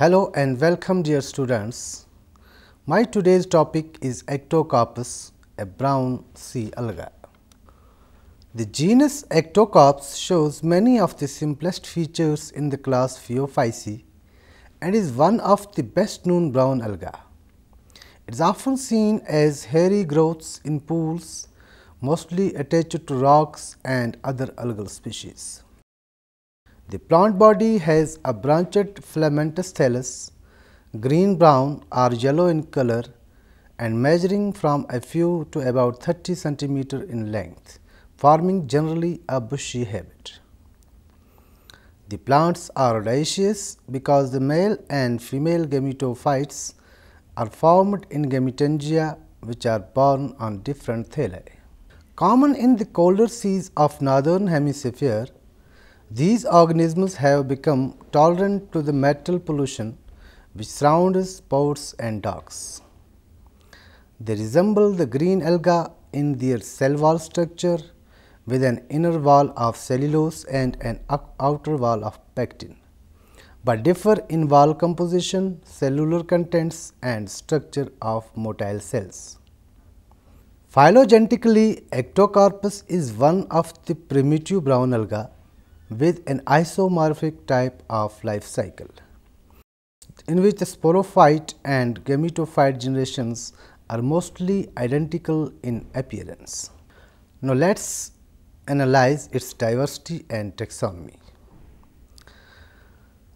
Hello and welcome dear students. My today's topic is Ectocarpus, a brown sea alga. The genus Ectocarps shows many of the simplest features in the class Phaeophyceae, and is one of the best known brown alga. It is often seen as hairy growths in pools, mostly attached to rocks and other algal species. The plant body has a branched filamentous thallus, green brown or yellow in color and measuring from a few to about 30 centimeter in length, forming generally a bushy habit. The plants are dioecious because the male and female gametophytes are formed in gametangia which are borne on different thalli. Common in the colder seas of northern hemisphere these organisms have become tolerant to the metal pollution which surrounds ports and docks. They resemble the green alga in their cell wall structure with an inner wall of cellulose and an outer wall of pectin, but differ in wall composition, cellular contents and structure of motile cells. Phylogenetically, Ectocarpus is one of the primitive brown alga with an isomorphic type of life cycle in which the sporophyte and gametophyte generations are mostly identical in appearance. Now, let us analyze its diversity and taxonomy.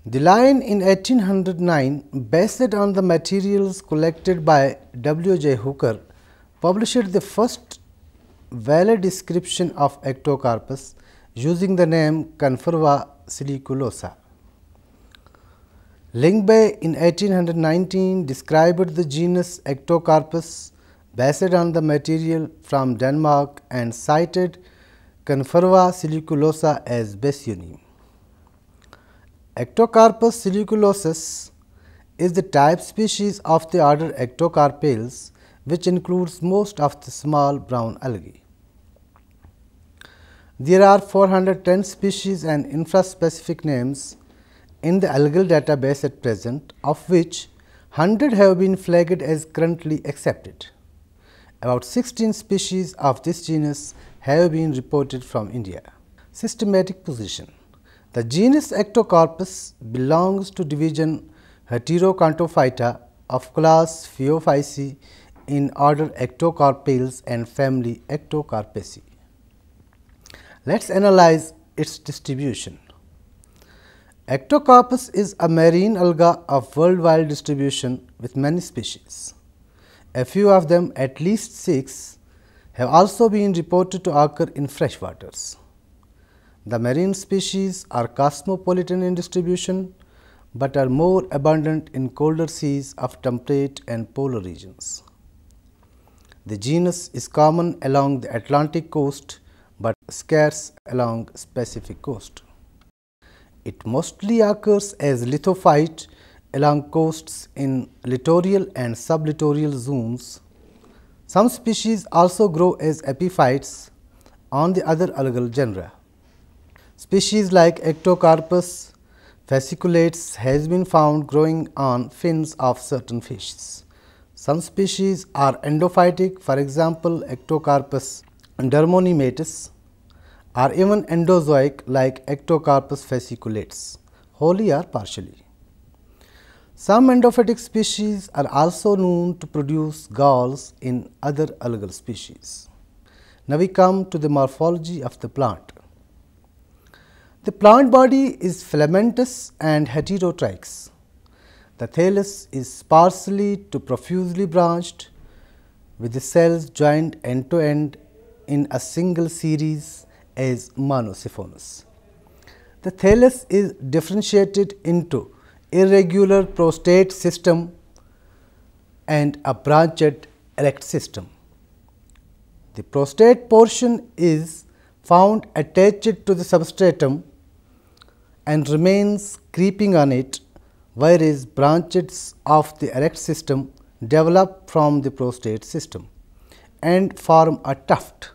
The line in 1809 based on the materials collected by W. J. Hooker published the first valid description of Ectocarpus using the name Conferva siliculosa. Lingbay in 1819 described the genus Ectocarpus based on the material from Denmark and cited Conferva siliculosa as basionym. Ectocarpus siliculosus is the type species of the order Ectocarpales which includes most of the small brown algae. There are 410 species and infraspecific names in the algal database at present, of which 100 have been flagged as currently accepted. About 16 species of this genus have been reported from India. Systematic position The genus Ectocarpus belongs to division Heterocontophyta of class Pheophyci in order Ectocorpales and family Ectocarpaceae. Let us analyze its distribution. Ectocarpus is a marine alga of worldwide distribution with many species. A few of them, at least six, have also been reported to occur in fresh waters. The marine species are cosmopolitan in distribution, but are more abundant in colder seas of temperate and polar regions. The genus is common along the Atlantic coast but scarce along specific coast. It mostly occurs as lithophyte along coasts in littoral and sublittoral zones. Some species also grow as epiphytes on the other algal genera. Species like Ectocarpus fasciculates has been found growing on fins of certain fishes. Some species are endophytic, for example, Ectocarpus dermonimatis, are even endozoic like Ectocarpus fasciculates, wholly or partially. Some endophytic species are also known to produce galls in other algal species. Now we come to the morphology of the plant. The plant body is filamentous and heterotrix. The thallus is sparsely to profusely branched with the cells joined end to end in a single series as monocyphonous. The thallus is differentiated into irregular prostate system and a branched erect system. The prostate portion is found attached to the substratum and remains creeping on it whereas branches of the erect system develop from the prostate system and form a tuft.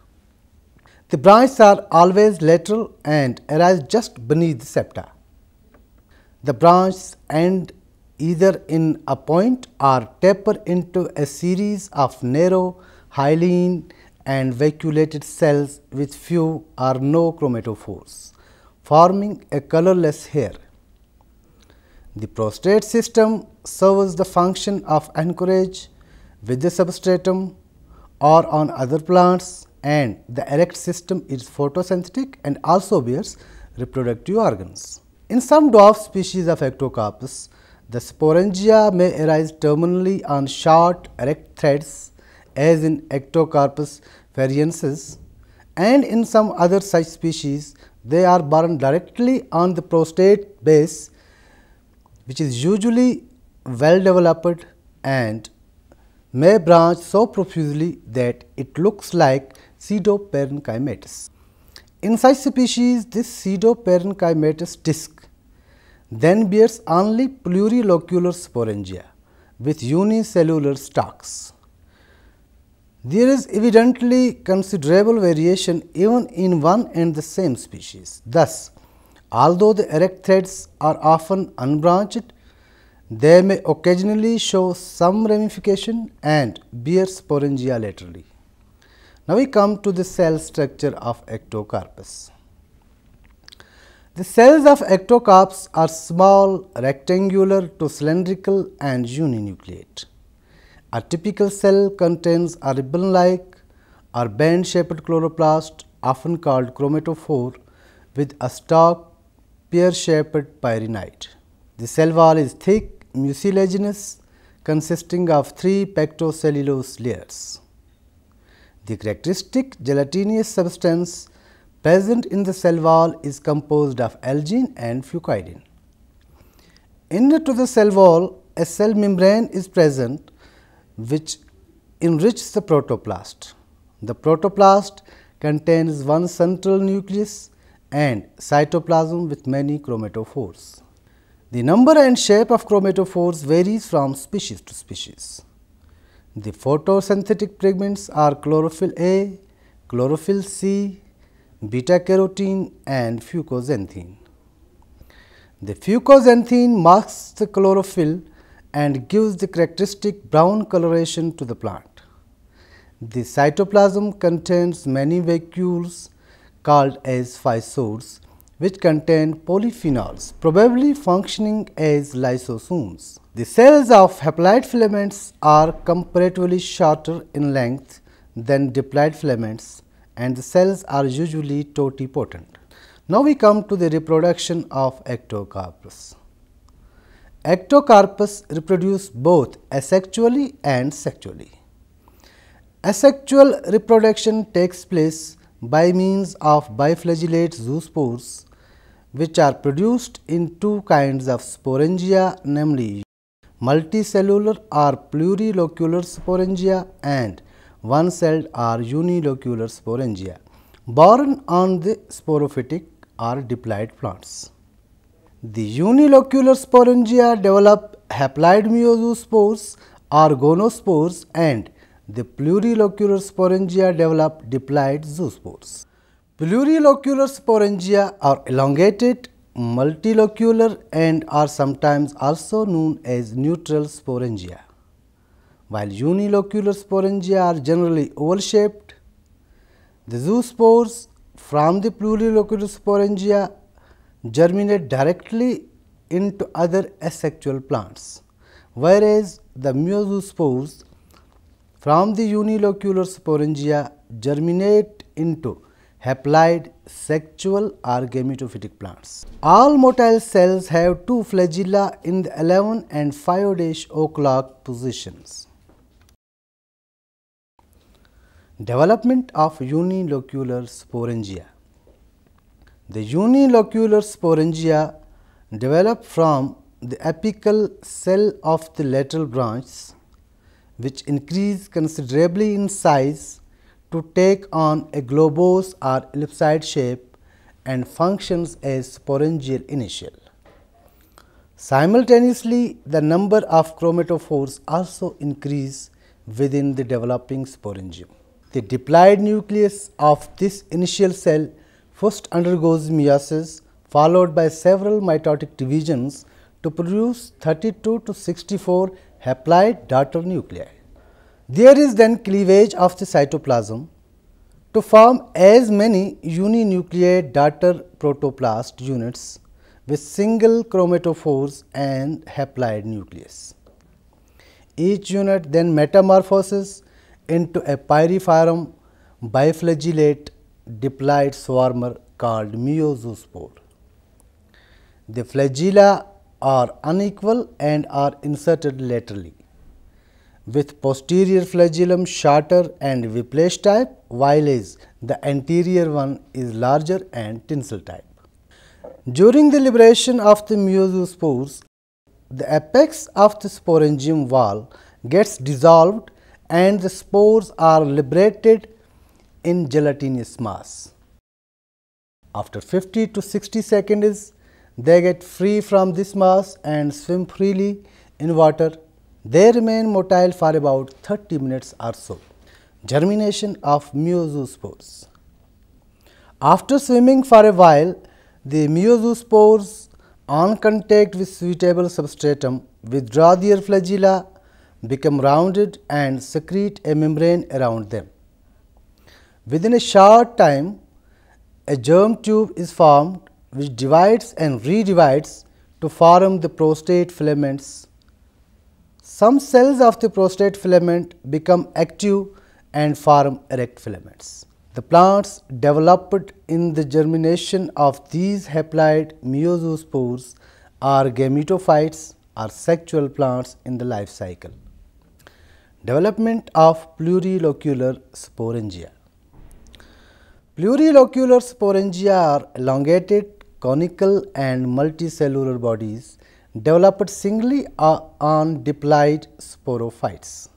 The branches are always lateral and arise just beneath the septa. The branches end either in a point or taper into a series of narrow, hyaline and vacuolated cells with few or no chromatophores, forming a colorless hair. The prostate system serves the function of anchorage with the substratum or on other plants and the erect system is photosynthetic and also bears reproductive organs. In some dwarf species of Ectocarpus, the sporangia may arise terminally on short erect threads as in Ectocarpus variances and in some other such species they are borne directly on the prostate base which is usually well developed and may branch so profusely that it looks like In such species, this pseudoperichymatosis disc then bears only plurilocular sporangia with unicellular stalks. There is evidently considerable variation even in one and the same species. Thus, although the erect threads are often unbranched, they may occasionally show some ramification and bear sporangia laterally. Now we come to the cell structure of ectocarpus. The cells of ectocarps are small, rectangular to cylindrical and uninucleate. A typical cell contains a ribbon-like or band-shaped chloroplast often called chromatophore with a stalk pear-shaped pyrenite. The cell wall is thick mucilaginous consisting of three pectocellulose layers. The characteristic gelatinous substance present in the cell wall is composed of algin and fucoidin. Inner to the cell wall, a cell membrane is present which enriches the protoplast. The protoplast contains one central nucleus and cytoplasm with many chromatophores. The number and shape of chromatophores varies from species to species. The photosynthetic pigments are chlorophyll A, chlorophyll C, beta carotene and fucoxanthin. The fucoxanthin masks the chlorophyll and gives the characteristic brown coloration to the plant. The cytoplasm contains many vacuoles called as physores which contain polyphenols, probably functioning as lysosomes. The cells of haploid filaments are comparatively shorter in length than diploid filaments and the cells are usually totipotent. Now we come to the reproduction of ectocarpus. Ectocarpus reproduce both asexually and sexually. Asexual reproduction takes place by means of biflagellate zoospores which are produced in two kinds of sporangia namely multicellular or plurilocular sporangia and one-celled or unilocular sporangia borne on the sporophytic or diploid plants. The unilocular sporangia develop haploid meiospores or gonospores and the plurilocular sporangia develop diploid zoospores. Plurilocular sporangia are elongated, multilocular and are sometimes also known as neutral sporangia. While unilocular sporangia are generally oval shaped, the zoospores from the plurilocular sporangia germinate directly into other asexual plants, whereas the meiospores from the unilocular sporangia germinate into haploid sexual or gametophytic plants. All motile cells have two flagella in the 11 and 5 o'clock positions. Development of unilocular sporangia. The unilocular sporangia develop from the apical cell of the lateral branch which increase considerably in size to take on a globose or ellipsoid shape and functions as sporangial initial. Simultaneously, the number of chromatophores also increase within the developing sporangium. The diploid nucleus of this initial cell first undergoes meiosis followed by several mitotic divisions to produce 32 to 64 haploid daughter nuclei. There is then cleavage of the cytoplasm to form as many uninucleate daughter protoplast units with single chromatophores and haploid nucleus. Each unit then metamorphoses into a pyriform biflagellate diploid swarmer called meiozospore. The flagella are unequal and are inserted laterally with posterior flagellum shorter and whiplash type, while is the anterior one is larger and tinsel type. During the liberation of the meiospores, the apex of the sporangium wall gets dissolved and the spores are liberated in gelatinous mass. After 50 to 60 seconds, they get free from this mass and swim freely in water they remain motile for about 30 minutes or so. Germination of meiospores. After swimming for a while, the meiospores on contact with suitable substratum withdraw their flagella, become rounded and secrete a membrane around them. Within a short time, a germ tube is formed which divides and redivides to form the prostate filaments some cells of the prostate filament become active and form erect filaments. The plants developed in the germination of these haploid meiospores are gametophytes or sexual plants in the life cycle. Development of plurilocular sporangia. Plurilocular sporangia are elongated, conical and multicellular bodies developed singly or on diploid sporophytes.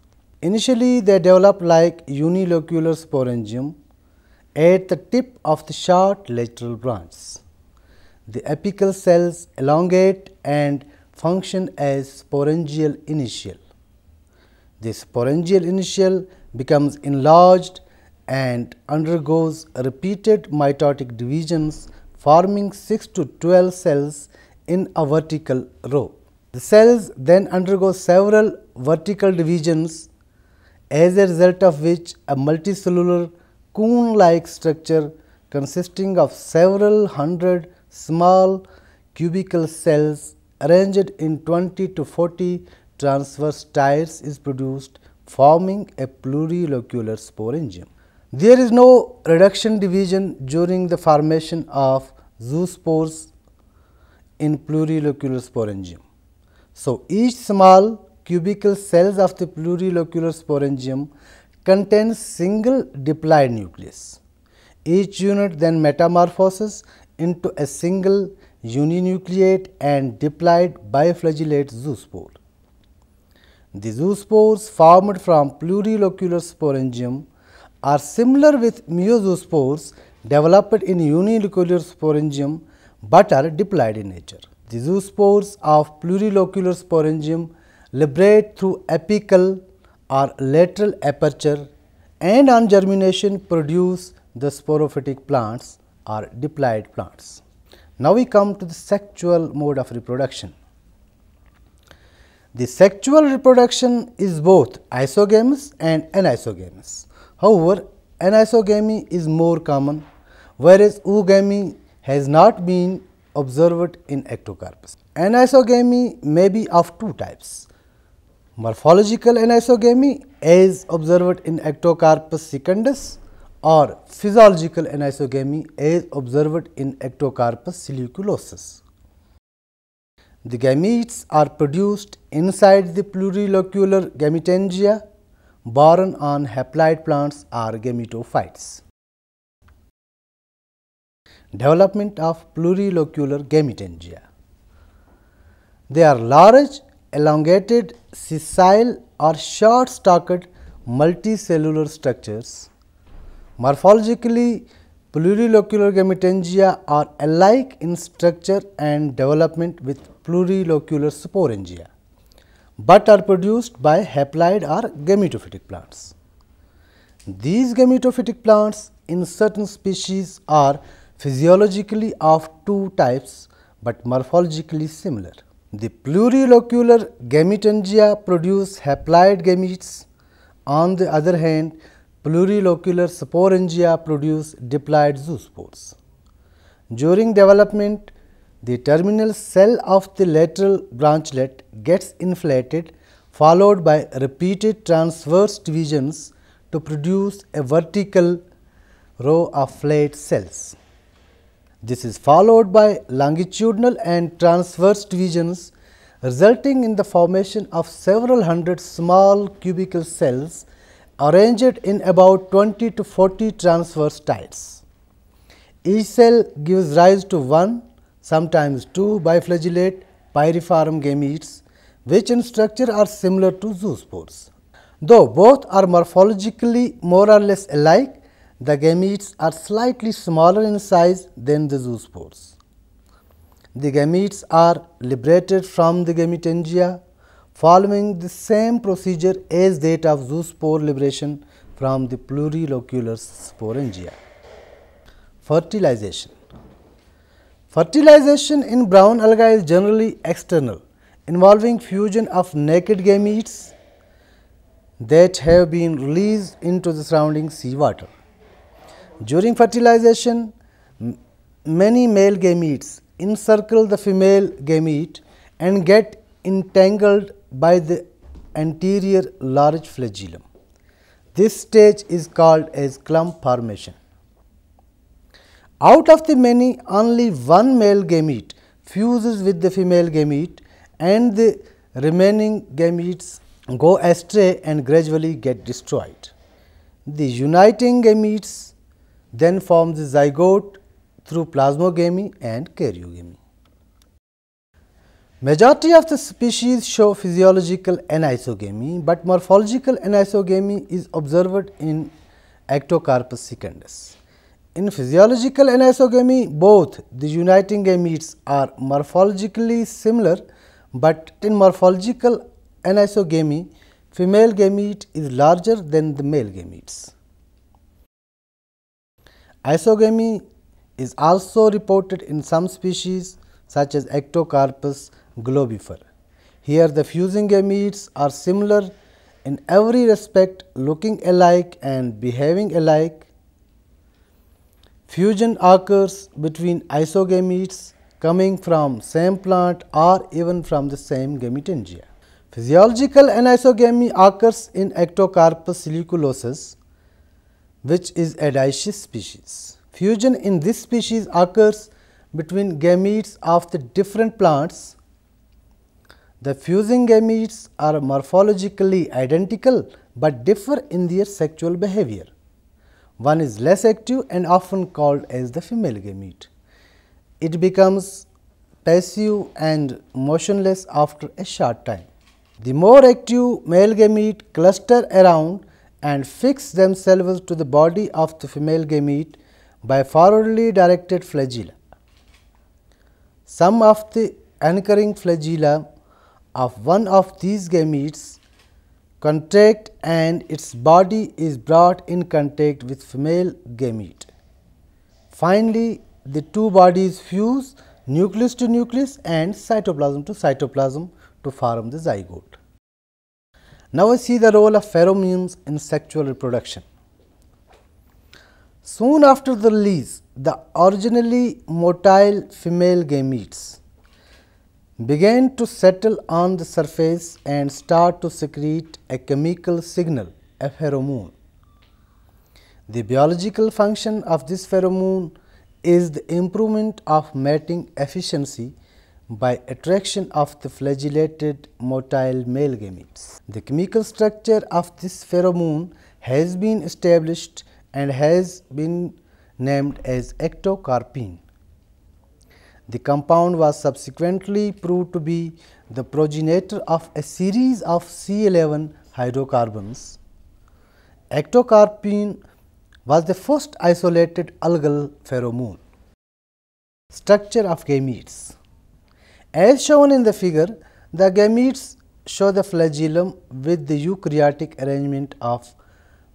Initially, they develop like unilocular sporangium at the tip of the short lateral branch. The apical cells elongate and function as sporangial initial. The sporangial initial becomes enlarged and undergoes repeated mitotic divisions forming 6 to 12 cells in a vertical row. The cells then undergo several vertical divisions as a result of which a multicellular cone like structure consisting of several hundred small cubical cells arranged in 20 to 40 transverse tiers is produced forming a plurilocular sporangium. There is no reduction division during the formation of zoospores in plurilocular sporangium. So, each small cubical cells of the plurilocular sporangium contains single diploid nucleus. Each unit then metamorphoses into a single uninucleate and diploid biflagellate zoospore. The zoospores formed from plurilocular sporangium are similar with meiozospores developed in unilocular sporangium but are diploid in nature. The zoospores of plurilocular sporangium liberate through apical or lateral aperture and on germination produce the sporophytic plants or diploid plants. Now, we come to the sexual mode of reproduction. The sexual reproduction is both isogamous and anisogamous. However, anisogamy is more common, whereas oogamy has not been observed in ectocarpus. Anisogamy may be of two types. Morphological anisogamy as observed in ectocarpus secundus or physiological anisogamy as observed in ectocarpus siliculosus. The gametes are produced inside the plurilocular gametangia born on haploid plants are gametophytes development of plurilocular gametangia. They are large, elongated, sessile or short-stalked multicellular structures. Morphologically, plurilocular gametangia are alike in structure and development with plurilocular sporangia, but are produced by haploid or gametophytic plants. These gametophytic plants in certain species are physiologically of two types but morphologically similar. The plurilocular gametangia produce haploid gametes. On the other hand, plurilocular sporangia produce diploid zoospores. During development, the terminal cell of the lateral branchlet gets inflated followed by repeated transverse divisions to produce a vertical row of flat cells. This is followed by longitudinal and transverse divisions resulting in the formation of several hundred small cubical cells arranged in about 20 to 40 transverse tiles. Each cell gives rise to one, sometimes two biflagellate pyriform gametes, which in structure are similar to zoospores. Though both are morphologically more or less alike, the gametes are slightly smaller in size than the zoospores. The gametes are liberated from the gametangia following the same procedure as that of zoospore liberation from the plurilocular sporangia. Fertilization Fertilization in brown algae is generally external, involving fusion of naked gametes that have been released into the surrounding seawater. During fertilization, many male gametes encircle the female gamete and get entangled by the anterior large flagellum. This stage is called as clump formation. Out of the many, only one male gamete fuses with the female gamete and the remaining gametes go astray and gradually get destroyed. The uniting gametes then forms the zygote through plasmogamy and karyogamy. Majority of the species show physiological anisogamy, but morphological anisogamy is observed in Ectocarpus secundus. In physiological anisogamy, both the uniting gametes are morphologically similar, but in morphological anisogamy, female gamete is larger than the male gametes. Isogamy is also reported in some species such as Ectocarpus globifer. Here the fusing gametes are similar in every respect looking alike and behaving alike. Fusion occurs between isogametes coming from same plant or even from the same gametangia. Physiological anisogamy occurs in Ectocarpus siliculosus which is a dioecious species. Fusion in this species occurs between gametes of the different plants. The fusing gametes are morphologically identical but differ in their sexual behavior. One is less active and often called as the female gamete. It becomes passive and motionless after a short time. The more active male gamete cluster around and fix themselves to the body of the female gamete by forwardly directed flagella. Some of the anchoring flagella of one of these gametes contract and its body is brought in contact with female gamete. Finally, the two bodies fuse nucleus to nucleus and cytoplasm to cytoplasm to form the zygote. Now, I see the role of pheromones in sexual reproduction. Soon after the release, the originally motile female gametes began to settle on the surface and start to secrete a chemical signal, a pheromone. The biological function of this pheromone is the improvement of mating efficiency by attraction of the flagellated motile male gametes. The chemical structure of this pheromone has been established and has been named as ectocarpene. The compound was subsequently proved to be the progenitor of a series of C11 hydrocarbons. Ectocarpene was the first isolated algal pheromone. Structure of gametes as shown in the figure, the gametes show the flagellum with the eukaryotic arrangement of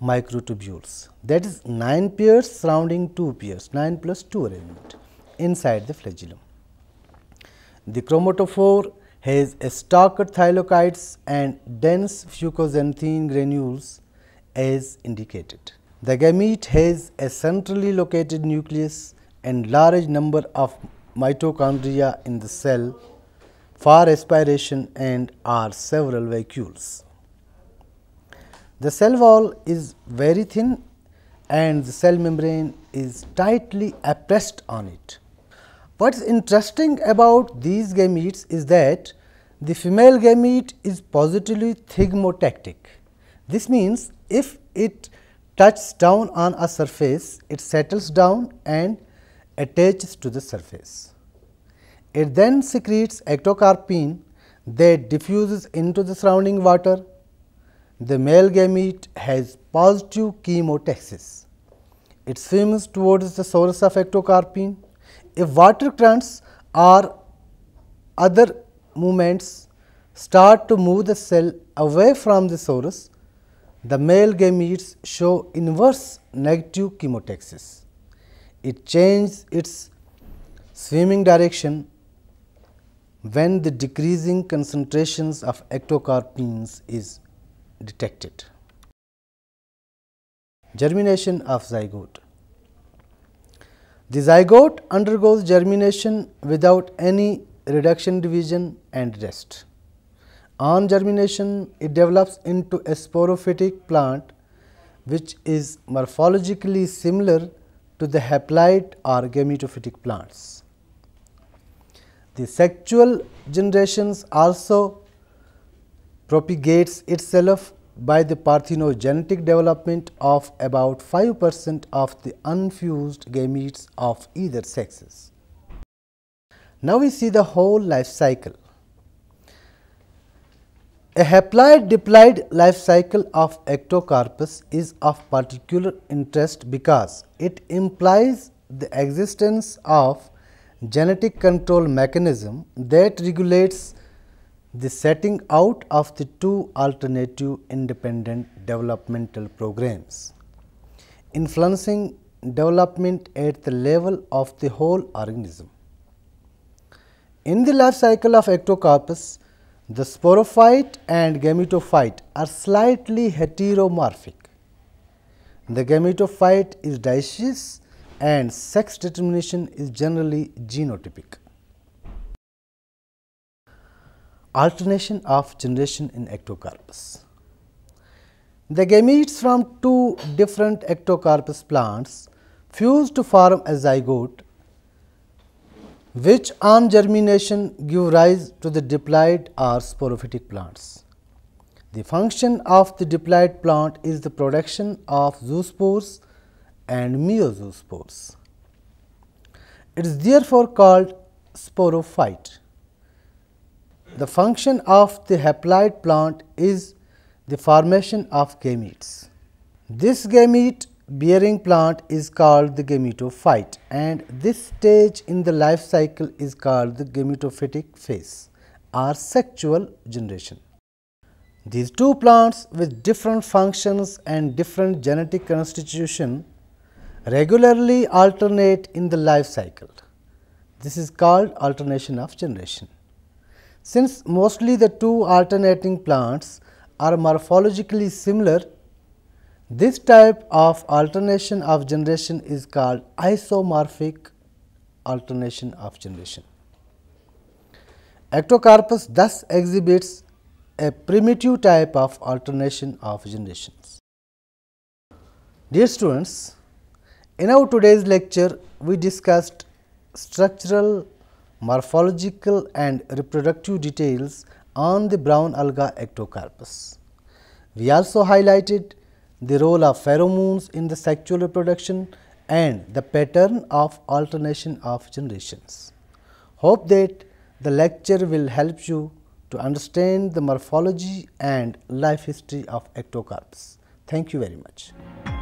microtubules. That is 9 pairs surrounding 2 pairs, 9 plus 2 arrangement inside the flagellum. The chromatophore has stalked thylakoids and dense fucoxanthine granules as indicated. The gamete has a centrally located nucleus and large number of mitochondria in the cell for respiration and are several vacuoles. The cell wall is very thin and the cell membrane is tightly pressed on it. What is interesting about these gametes is that the female gamete is positively thigmotactic. This means if it touches down on a surface, it settles down and attached to the surface. It then secretes ectocarpine that diffuses into the surrounding water. The male gamete has positive chemotaxis. It swims towards the source of ectocarpine. If water currents or other movements start to move the cell away from the source, the male gametes show inverse negative chemotaxis it changes its swimming direction when the decreasing concentrations of ectocarpines is detected. Germination of zygote. The zygote undergoes germination without any reduction division and rest. On germination, it develops into a sporophytic plant which is morphologically similar to the haploid or gametophytic plants. The sexual generations also propagates itself by the parthenogenetic development of about 5 percent of the unfused gametes of either sexes. Now, we see the whole life cycle. A haploid-diploid life cycle of ectocarpus is of particular interest because it implies the existence of genetic control mechanism that regulates the setting out of the two alternative independent developmental programs, influencing development at the level of the whole organism. In the life cycle of ectocarpus, the sporophyte and gametophyte are slightly heteromorphic. The gametophyte is dioecious and sex determination is generally genotypic. Alternation of generation in ectocarpus. The gametes from two different ectocarpus plants fuse to form a zygote which arm germination give rise to the diploid or sporophytic plants? The function of the diploid plant is the production of zoospores and meiospores. It is therefore called sporophyte. The function of the haploid plant is the formation of gametes. This gamete bearing plant is called the gametophyte and this stage in the life cycle is called the gametophytic phase or sexual generation. These two plants with different functions and different genetic constitution regularly alternate in the life cycle. This is called alternation of generation. Since mostly the two alternating plants are morphologically similar this type of alternation of generation is called isomorphic alternation of generation. Ectocarpus thus exhibits a primitive type of alternation of generations. Dear students, in our today's lecture, we discussed structural, morphological and reproductive details on the brown alga ectocarpus. We also highlighted the role of pheromones in the sexual reproduction and the pattern of alternation of generations. Hope that the lecture will help you to understand the morphology and life history of ectocarps. Thank you very much.